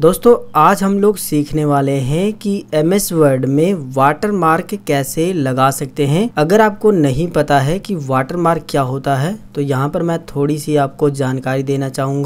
दोस्तों आज हम लोग सीखने वाले हैं कि एम एस वर्ड में वाटर मार्क कैसे लगा सकते हैं अगर आपको नहीं पता है कि वाटर मार्क क्या होता है तो यहाँ पर मैं थोड़ी सी आपको जानकारी देना वाटर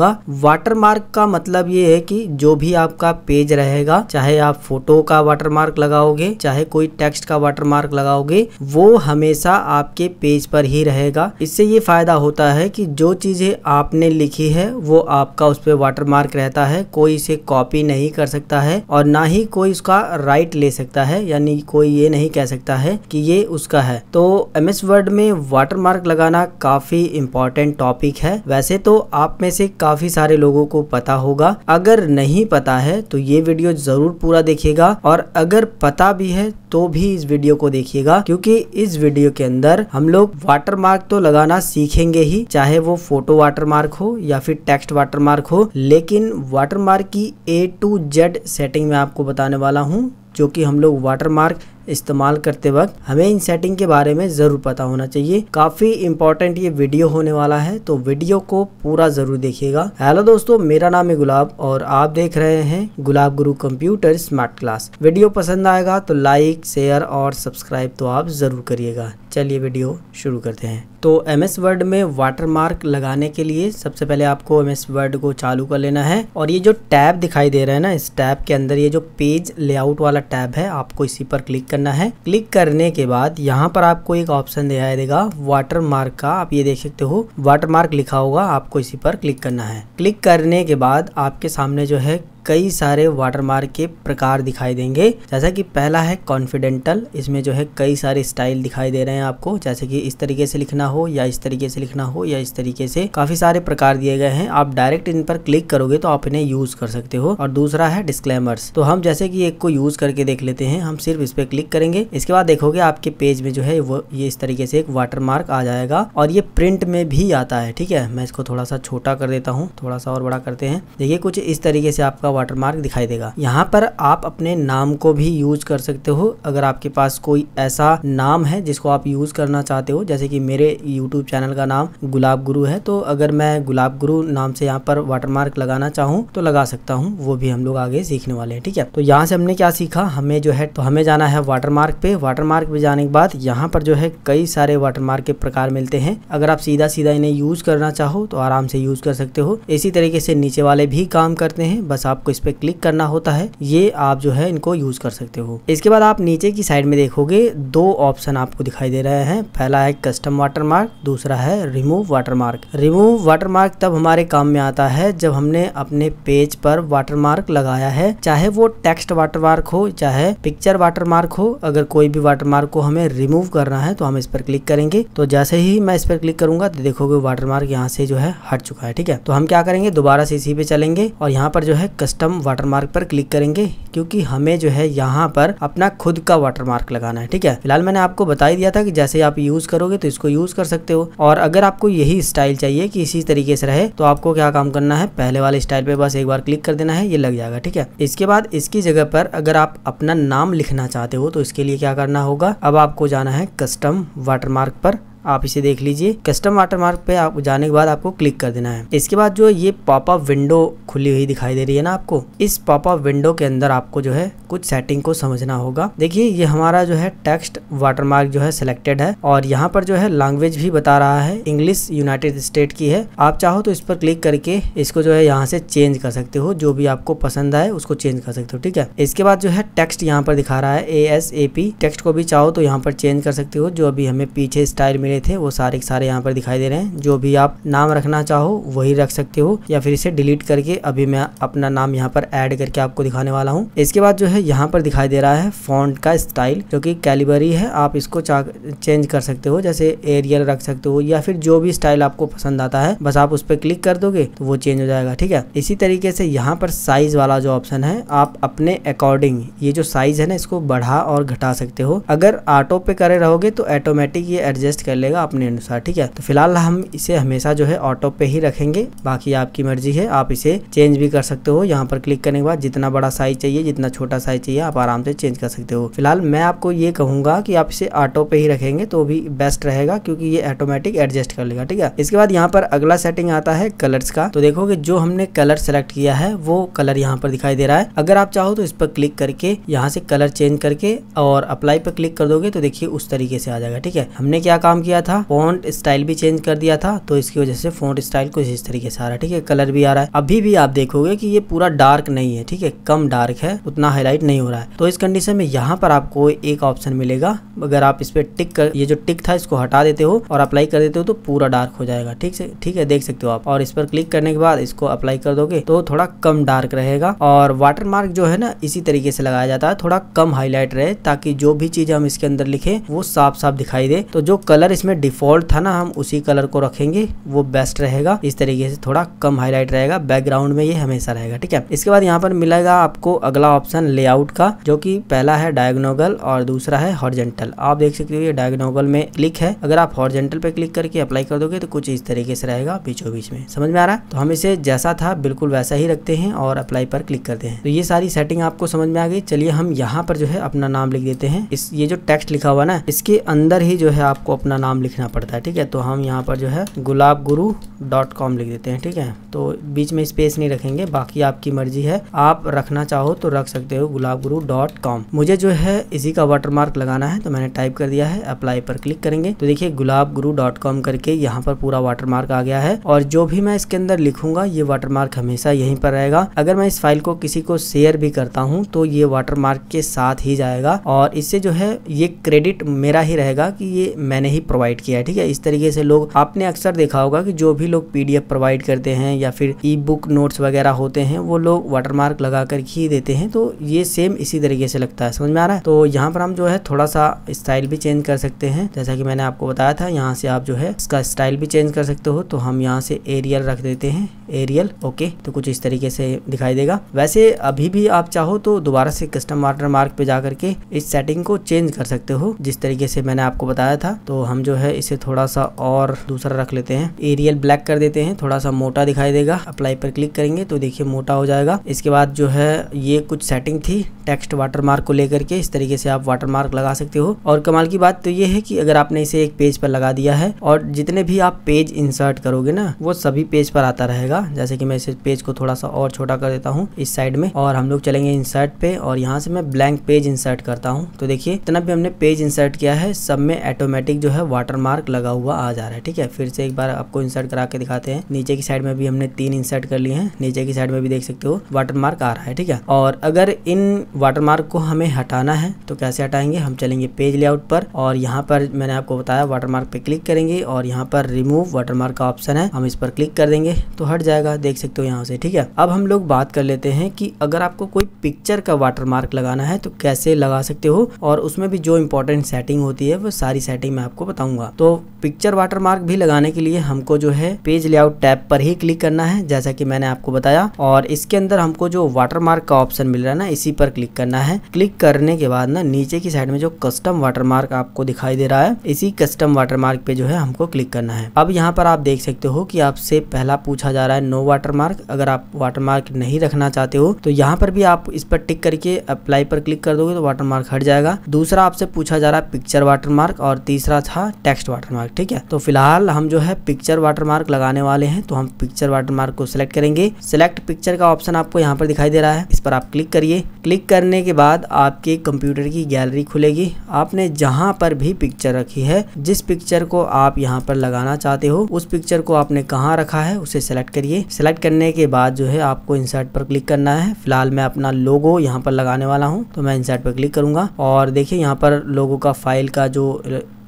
वाटरमार्क का मतलब ये है कि जो भी आपका पेज रहेगा चाहे आप फोटो का वाटरमार्क लगाओगे चाहे कोई टेक्स्ट का वाटरमार्क लगाओगे वो हमेशा आपके पेज पर ही रहेगा इससे ये फायदा होता है कि जो चीजें आपने लिखी है वो आपका उस पर मार्क रहता है कोई इसे कॉपी नहीं कर सकता है और ना ही कोई उसका राइट ले सकता है यानी कोई ये नहीं कह सकता है कि ये उसका है तो एम एस वर्ड में वाटरमार्क लगाना काफी इम्पॉर्टेंट टॉपिक है वैसे तो आप में से काफी सारे लोगों को पता होगा अगर नहीं पता है तो ये वीडियो जरूर पूरा देखिएगा और अगर पता भी है तो भी इस वीडियो को देखिएगा क्योंकि इस वीडियो के अंदर हम लोग वाटर मार्क तो लगाना सीखेंगे ही चाहे वो फोटो वाटर मार्क हो या फिर टेक्स्ट वाटर मार्क हो लेकिन वाटर मार्क की ए टू जेड सेटिंग में आपको बताने वाला हूँ जो कि हम लोग वाटर मार्क इस्तेमाल करते वक्त हमें इन सेटिंग के बारे में ज़रूर पता होना चाहिए काफ़ी इंपॉर्टेंट ये वीडियो होने वाला है तो वीडियो को पूरा ज़रूर देखिएगा हेलो दोस्तों मेरा नाम है गुलाब और आप देख रहे हैं गुलाब गुरु कंप्यूटर स्मार्ट क्लास वीडियो पसंद आएगा तो लाइक शेयर और सब्सक्राइब तो आप ज़रूर करिएगा चलिए वीडियो शुरू करते हैं तो एम एस वर्ड में वाटरमार्क लगाने के लिए सबसे पहले आपको एम एस वर्ड को चालू कर लेना है और ये जो टैब दिखाई दे रहा है ना इस टैब के अंदर ये जो पेज लेआउट वाला टैब है आपको इसी पर क्लिक करना है क्लिक करने के बाद यहाँ पर आपको एक ऑप्शन दिखाई देगा वाटर मार्क का आप ये देख सकते हो वाटर मार्क लिखा होगा आपको इसी पर क्लिक करना है क्लिक करने के बाद आपके सामने जो है कई सारे वाटरमार्क के प्रकार दिखाई देंगे जैसा कि पहला है कॉन्फिडेंटल इसमें जो है कई सारे स्टाइल दिखाई दे रहे हैं आपको जैसे कि इस तरीके से लिखना हो या इस तरीके से लिखना हो या इस तरीके से काफी सारे प्रकार दिए गए हैं आप डायरेक्ट इन पर क्लिक करोगे तो आप इन्हें यूज कर सकते हो और दूसरा है डिस्कलेमर्स तो हम जैसे की एक को यूज करके देख लेते हैं हम सिर्फ इस पे क्लिक करेंगे इसके बाद देखोगे आपके पेज में जो है वो ये इस तरीके से एक मार्क आ जाएगा और ये प्रिंट में भी आता है ठीक है मैं इसको थोड़ा सा छोटा कर देता हूँ थोड़ा सा और बड़ा करते हैं देखिए कुछ इस तरीके से आपका वाटरमार्क दिखाई देगा यहाँ पर आप अपने नाम को भी यूज कर सकते हो अगर आपके पास कोई ऐसा नाम है जिसको आप यूज करना चाहते हो जैसे कि मेरे यूट्यूब चैनल का नाम गुलाब गुरु है तो अगर मैं गुलाब गुरु नाम से यहाँ पर वाटरमार्क लगाना चाहूँ तो लगा सकता हूँ वो भी हम लोग आगे सीखने वाले हैं ठीक है तो यहाँ से हमने क्या सीखा हमें जो है तो हमें जाना है वाटरमार्क पे वाटरमार्क पे जाने के बाद यहाँ पर जो है कई सारे वाटरमार्क के प्रकार मिलते हैं अगर आप सीधा सीधा इन्हें यूज करना चाहो तो आराम से यूज कर सकते हो इसी तरीके से नीचे वाले भी काम करते हैं बस आप आपको इस पे क्लिक करना होता है ये आप जो है इनको यूज कर सकते हो इसके बाद आप नीचे की साइड में देखोगे दो ऑप्शन आपको दिखाई दे रहे हैं पहला है कस्टम वाटरमार्क दूसरा है रिमूव मार्क रिमूव मार्क तब हमारे काम में आता है जब हमने अपने पेज पर मार्क लगाया है चाहे वो टेक्स्ट वाटर मार्क हो चाहे पिक्चर वाटर मार्क हो अगर कोई भी वाटर मार्क को हमें रिमूव करना है तो हम इस पर क्लिक करेंगे तो जैसे ही मैं इस पर क्लिक करूंगा तो देखोगे वाटर मार्क यहाँ से जो है हट चुका है ठीक है तो हम क्या करेंगे दोबारा से इसी पे चलेंगे और यहाँ पर जो है कस्टम कस्टम वाटरमार्क पर क्लिक करेंगे क्योंकि हमें जो है यहाँ पर अपना खुद का वाटरमार्क लगाना है ठीक है फिलहाल मैंने आपको बता ही दिया था कि जैसे आप यूज करोगे तो इसको यूज कर सकते हो और अगर आपको यही स्टाइल चाहिए कि इसी तरीके से रहे तो आपको क्या काम करना है पहले वाले स्टाइल पे बस एक बार क्लिक कर देना है ये लग जाएगा ठीक है इसके बाद इसकी जगह पर अगर आप अपना नाम लिखना चाहते हो तो इसके लिए क्या करना होगा अब आपको जाना है कस्टम वाटरमार्क पर आप इसे देख लीजिए कस्टम वाटरमार्क पे आप जाने के बाद आपको क्लिक कर देना है इसके बाद जो ये पॉपअप विंडो खुली हुई दिखाई दे रही है ना आपको इस पॉपअप विंडो के अंदर आपको जो है कुछ सेटिंग को समझना होगा देखिए ये हमारा जो है टेक्स्ट वाटरमार्क जो है सिलेक्टेड है और यहाँ पर जो है लैंग्वेज भी बता रहा है इंग्लिश यूनाइटेड स्टेट की है आप चाहो तो इस पर क्लिक करके इसको जो है यहाँ से चेंज कर सकते हो जो भी आपको पसंद आए उसको चेंज कर सकते हो ठीक है इसके बाद जो है टेक्स्ट यहाँ पर दिखा रहा है A S A P text को भी चाहो तो यहाँ पर चेंज कर सकते हो जो अभी हमें पीछे स्टाइल मिले रहे थे वो सारे के सारे यहाँ पर दिखाई दे रहे हैं जो भी आप नाम रखना चाहो वही रख सकते हो या फिर इसे डिलीट करके अभी मैं अपना नाम यहाँ पर ऐड करके आपको दिखाने वाला हूँ इसके बाद जो है यहाँ पर दिखाई दे रहा है फॉन्ट का स्टाइल जो कि कैलिबरी है आप इसको चेंज कर सकते हो जैसे एरियल रख सकते हो या फिर जो भी स्टाइल आपको पसंद आता है बस आप उस पर क्लिक कर दोगे तो वो चेंज हो जाएगा ठीक है इसी तरीके से यहाँ पर साइज वाला जो ऑप्शन है आप अपने अकॉर्डिंग ये जो साइज है ना इसको बढ़ा और घटा सकते हो अगर ऑटो पे करे रहोगे तो ऑटोमेटिक ये एडजस्ट कर लेगा अपने अनुसार ठीक है तो फिलहाल हम इसे हमेशा जो है ऑटो पे ही रखेंगे बाकी आपकी मर्जी है आप इसे चेंज भी कर सकते हो यहाँ पर क्लिक करने के बाद जितना बड़ा साइज चाहिए जितना छोटा साइज चाहिए आप आराम से चेंज कर सकते हो फिलहाल मैं आपको ये कहूंगा कि आप इसे ऑटो पे ही रखेंगे तो भी बेस्ट रहेगा क्योंकि ये ऑटोमेटिक एडजस्ट कर लेगा ठीक है इसके बाद यहाँ पर अगला सेटिंग आता है कलर्स का तो देखोगे जो हमने कलर सेलेक्ट किया है वो कलर यहाँ पर दिखाई दे रहा है अगर आप चाहो तो इस पर क्लिक करके यहाँ से कलर चेंज करके और अप्लाई पर क्लिक कर दोगे तो देखिए उस तरीके से आ जाएगा ठीक है हमने क्या काम किया किया था फॉन्ट स्टाइल भी चेंज कर दिया था तो इसकी वजह से फॉन्ट स्टाइल कुछ इस तरीके से आ रहा है ठीक है कलर भी आ रहा है अभी भी आप देखोगे कि ये पूरा डार्क नहीं है ठीक है कम डार्क है उतना हाईलाइट नहीं हो रहा है तो इस कंडीशन में यहाँ पर आपको एक ऑप्शन मिलेगा अगर आप इस पर टिक कर ये जो टिक था इसको हटा देते हो और अप्लाई कर देते हो तो पूरा डार्क हो जाएगा ठीक से ठीक है देख सकते हो आप और इस पर क्लिक करने के बाद इसको अप्लाई कर दोगे तो थोड़ा कम डार्क रहेगा और वाटर मार्क जो है ना इसी तरीके से लगाया जाता है थोड़ा कम हाईलाइट रहे ताकि जो भी चीज हम इसके अंदर लिखे वो साफ साफ दिखाई दे तो जो कलर इसमें डिफॉल्ट था ना हम उसी कलर को रखेंगे वो बेस्ट रहेगा इस तरीके से थोड़ा कम हाईलाइट रहेगा बैकग्राउंड में ये हमेशा रहेगा ठीक है इसके बाद यहाँ पर मिलेगा आपको अगला ऑप्शन लेआउट का जो कि पहला है डायग्नोगल और दूसरा है हॉर्जेंटल आप देख सकते हो ये डायग्नोगल में क्लिक है अगर आप हॉर्जेंटल पे क्लिक करके अप्लाई कर दोगे तो कुछ इस तरीके से रहेगा बीचों बीच में समझ में आ रहा है तो हम इसे जैसा था बिल्कुल वैसा ही रखते हैं और अप्लाई पर क्लिक करते हैं तो ये सारी सेटिंग आपको समझ में आ गई चलिए हम यहाँ पर जो है अपना नाम लिख देते हैं इस ये जो टेक्स्ट लिखा हुआ ना इसके अंदर ही जो है आपको अपना नाम नाम लिखना पड़ता है ठीक है तो हम यहाँ पर जो है गुलाब गुरु डॉट कॉम लिख देते हैं ठीक है तो बीच में स्पेस नहीं रखेंगे बाकी आपकी मर्जी है आप रखना चाहो तो रख सकते हो गुलाब गुरु डॉट कॉम मुझे जो है इसी का वाटरमार्क लगाना है तो मैंने टाइप कर दिया है अप्लाई पर क्लिक करेंगे तो देखिए गुलाब गुरु डॉट कॉम करके यहाँ पर पूरा वाटरमार्क आ गया है और जो भी मैं इसके अंदर लिखूंगा ये वाटरमार्क हमेशा यहीं पर रहेगा अगर मैं इस फाइल को किसी को शेयर भी करता हूँ तो ये वाटरमार्क के साथ ही जाएगा और इससे जो है ये क्रेडिट मेरा ही रहेगा कि ये मैंने ही प्रोवाइड किया है ठीक है इस तरीके से लोग आपने अक्सर देखा होगा कि जो भी लोग पीडीएफ प्रोवाइड करते हैं या फिर ई बुक नोट्स वगैरह होते हैं वो लोग वाटरमार्क लगा कर ही देते हैं तो ये सेम इसी तरीके से लगता है समझ में आ रहा है तो यहाँ पर हम जो है थोड़ा सा स्टाइल भी चेंज कर सकते हैं जैसा कि मैंने आपको बताया था यहाँ से आप जो है इसका स्टाइल भी चेंज कर सकते हो तो हम यहाँ से एरियल रख देते हैं एरियल ओके तो कुछ इस तरीके से दिखाई देगा वैसे अभी भी आप चाहो तो दोबारा से कस्टम वाटर मार्क पे जा करके इस सेटिंग को चेंज कर सकते हो जिस तरीके से मैंने आपको बताया था तो हम जो है इसे थोड़ा सा और दूसरा रख लेते हैं एरियल ब्लैक कर देते हैं थोड़ा सा मोटा दिखाई देगा अप्लाई पर क्लिक करेंगे तो देखिए मोटा हो जाएगा इसके बाद जो है ये कुछ सेटिंग थी टेक्स्ट वाटरमार्क को लेकर के इस तरीके से आप वाटरमार्क लगा सकते हो और कमाल की बात तो ये है कि अगर आपने इसे एक पेज पर लगा दिया है और जितने भी आप पेज इंसर्ट करोगे ना वो सभी पेज पर आता रहेगा जैसे कि मैं इसे पेज को थोड़ा सा और छोटा कर देता हूँ इस साइड में और हम लोग चलेंगे इंसर्ट पे और यहाँ से मैं ब्लैंक पेज इंसर्ट करता हूँ तो देखिए इतना भी हमने पेज इंसर्ट किया है सब में ऑटोमेटिक जो है वाटरमार्क लगा हुआ आ जा रहा है ठीक है फिर से एक बार आपको इंसर्ट करा के दिखाते हैं नीचे की साइड में भी हमने तीन इंसर्ट कर लिए हैं नीचे की साइड में भी देख सकते हो वाटरमार्क आ रहा है ठीक है और अगर इन वाटरमार्क को हमें हटाना है तो कैसे हटाएंगे हम चलेंगे पेज लेआउट पर और यहाँ पर मैंने आपको बताया वाटरमार्क पे क्लिक करेंगे और यहाँ पर रिमूव वाटरमार्क का ऑप्शन है हम इस पर क्लिक कर देंगे तो हट जाएगा देख सकते हो यहाँ से ठीक है अब हम लोग बात कर लेते हैं कि अगर आपको कोई पिक्चर का वाटरमार्क लगाना है तो कैसे लगा सकते हो और उसमें भी जो इम्पोर्टेंट सेटिंग होती है वो सारी सेटिंग मैं आपको बता बताऊंगा तो पिक्चर वाटरमार्क भी लगाने के लिए हमको जो है पेज लेआउट टैब पर ही क्लिक करना है जैसा कि मैंने आपको बताया और इसके अंदर हमको जो वाटरमार्क का ऑप्शन मिल रहा है ना इसी पर क्लिक करना है क्लिक करने के बाद ना नीचे की साइड में जो कस्टम वाटरमार्क आपको दिखाई दे रहा है इसी कस्टम वाटरमार्क पे जो है हमको क्लिक करना है अब यहाँ पर आप देख सकते हो कि आपसे पहला पूछा जा रहा है नो वाटरमार्क अगर आप वाटरमार्क नहीं रखना चाहते हो तो यहाँ पर भी आप इस पर टिक करके अप्लाई पर क्लिक कर दोगे तो वाटरमार्क हट जाएगा दूसरा आपसे पूछा जा रहा है पिक्चर वाटरमार्क और तीसरा था टेक्स्ट वाटरमार्क ठीक है तो फिलहाल हम जो है पिक्चर वाटरमार्क लगाने वाले हैं तो हम पिक्चर वाटरमार्क को सिलेक्ट करेंगे सिलेक्ट पिक्चर का ऑप्शन आपको यहाँ पर दिखाई दे रहा है इस पर आप क्लिक करिए क्लिक करने के बाद आपके कंप्यूटर की गैलरी खुलेगी आपने जहाँ पर भी पिक्चर रखी है जिस पिक्चर को आप यहाँ पर लगाना चाहते हो उस पिक्चर को आपने कहाँ रखा है उसे सिलेक्ट करिए सिलेक्ट करने के बाद जो है आपको इंसर्ट पर क्लिक करना है फिलहाल मैं अपना लोगो यहाँ पर लगाने वाला हूँ तो मैं इंसर्ट पर क्लिक करूंगा और देखिए यहाँ पर लोगो का फाइल का जो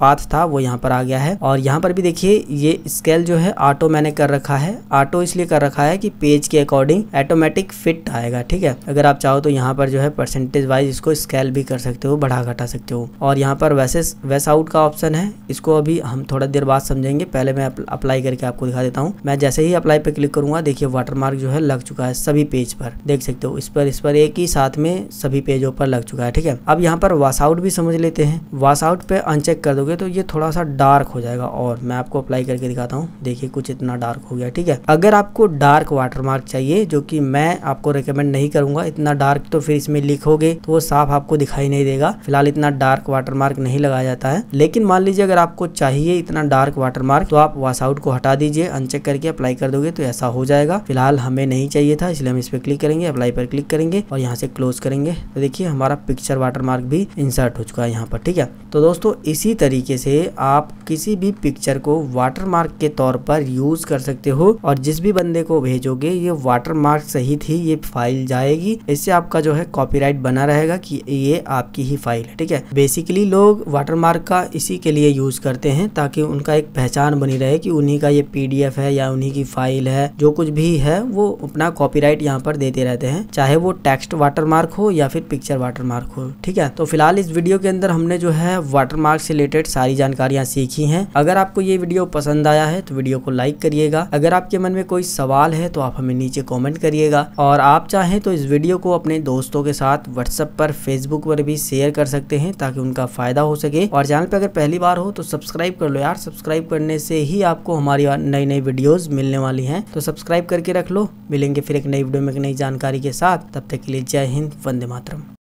पाथ था वो यहाँ पर आ गया है और यहाँ पर भी देखिए ये स्केल जो है ऑटो मैंने कर रखा है ऑटो इसलिए कर रखा है कि पेज के अकॉर्डिंग ऑटोमेटिक फिट आएगा ठीक है अगर आप चाहो तो यहाँ पर जो है परसेंटेज वाइज इसको स्केल भी कर सकते हो बढ़ा घटा सकते हो और यहाँ पर वैसे वैस आउट का ऑप्शन है इसको अभी हम थोड़ा देर बाद समझेंगे पहले मैं अप्लाई करके आपको दिखा देता हूँ मैं जैसे ही अप्लाई पे क्लिक करूंगा देखिए वाटरमार्क जो है लग चुका है सभी पेज पर देख सकते हो इस पर इस पर एक ही साथ में सभी पेजों पर लग चुका है ठीक है अब यहाँ पर वास आउट भी समझ लेते हैं वास आउट पे अनचेक कर दोगे करोगे तो ये थोड़ा सा डार्क हो जाएगा और मैं आपको अप्लाई करके दिखाता हूँ देखिए कुछ इतना डार्क हो गया ठीक है अगर आपको डार्क वाटरमार्क चाहिए जो कि मैं आपको रिकमेंड नहीं करूंगा इतना डार्क तो फिर इसमें लिखोगे तो वो साफ आपको दिखाई नहीं देगा फिलहाल इतना डार्क वाटरमार्क नहीं लगाया जाता है लेकिन मान लीजिए अगर आपको चाहिए इतना डार्क वाटरमार्क तो आप आउट को हटा दीजिए अनचेक करके अप्लाई कर दोगे तो ऐसा हो जाएगा फिलहाल हमें नहीं चाहिए था इसलिए हम इस पर क्लिक करेंगे अप्लाई पर क्लिक करेंगे और यहाँ से क्लोज करेंगे तो देखिए हमारा पिक्चर वाटरमार्क भी इंसर्ट हो चुका है यहाँ पर ठीक है तो दोस्तों इसी तरीके तरीके से आप किसी भी पिक्चर को वाटरमार्क के तौर पर यूज कर सकते हो और जिस भी बंदे को भेजोगे ये वाटरमार्क सही थी ये फाइल जाएगी इससे आपका जो है कॉपीराइट बना रहेगा कि ये आपकी ही फाइल है ठीक है बेसिकली लोग वाटरमार्क का इसी के लिए यूज करते हैं ताकि उनका एक पहचान बनी रहे कि उन्हीं का ये पीडीएफ है या उन्हीं की फाइल है जो कुछ भी है वो अपना कॉपीराइट यहाँ पर देते रहते हैं चाहे वो टेक्स्ट वाटरमार्क हो या फिर पिक्चर वाटरमार्क हो ठीक है तो फिलहाल इस वीडियो के अंदर हमने जो है वाटरमार्क से रिलेटेड रिलेटेड सारी जानकारियाँ सीखी हैं अगर आपको ये वीडियो पसंद आया है तो वीडियो को लाइक करिएगा अगर आपके मन में कोई सवाल है तो आप हमें नीचे कॉमेंट करिएगा और आप चाहें तो इस वीडियो को अपने दोस्तों के साथ व्हाट्सएप पर फेसबुक पर भी शेयर कर सकते हैं ताकि उनका फायदा हो सके और चैनल पर अगर पहली बार हो तो सब्सक्राइब कर लो यार सब्सक्राइब करने से ही आपको हमारी नई नई वीडियोज मिलने वाली हैं तो सब्सक्राइब करके रख लो मिलेंगे फिर एक नई वीडियो में एक नई जानकारी के साथ तब तक के लिए जय हिंद वंदे मातरम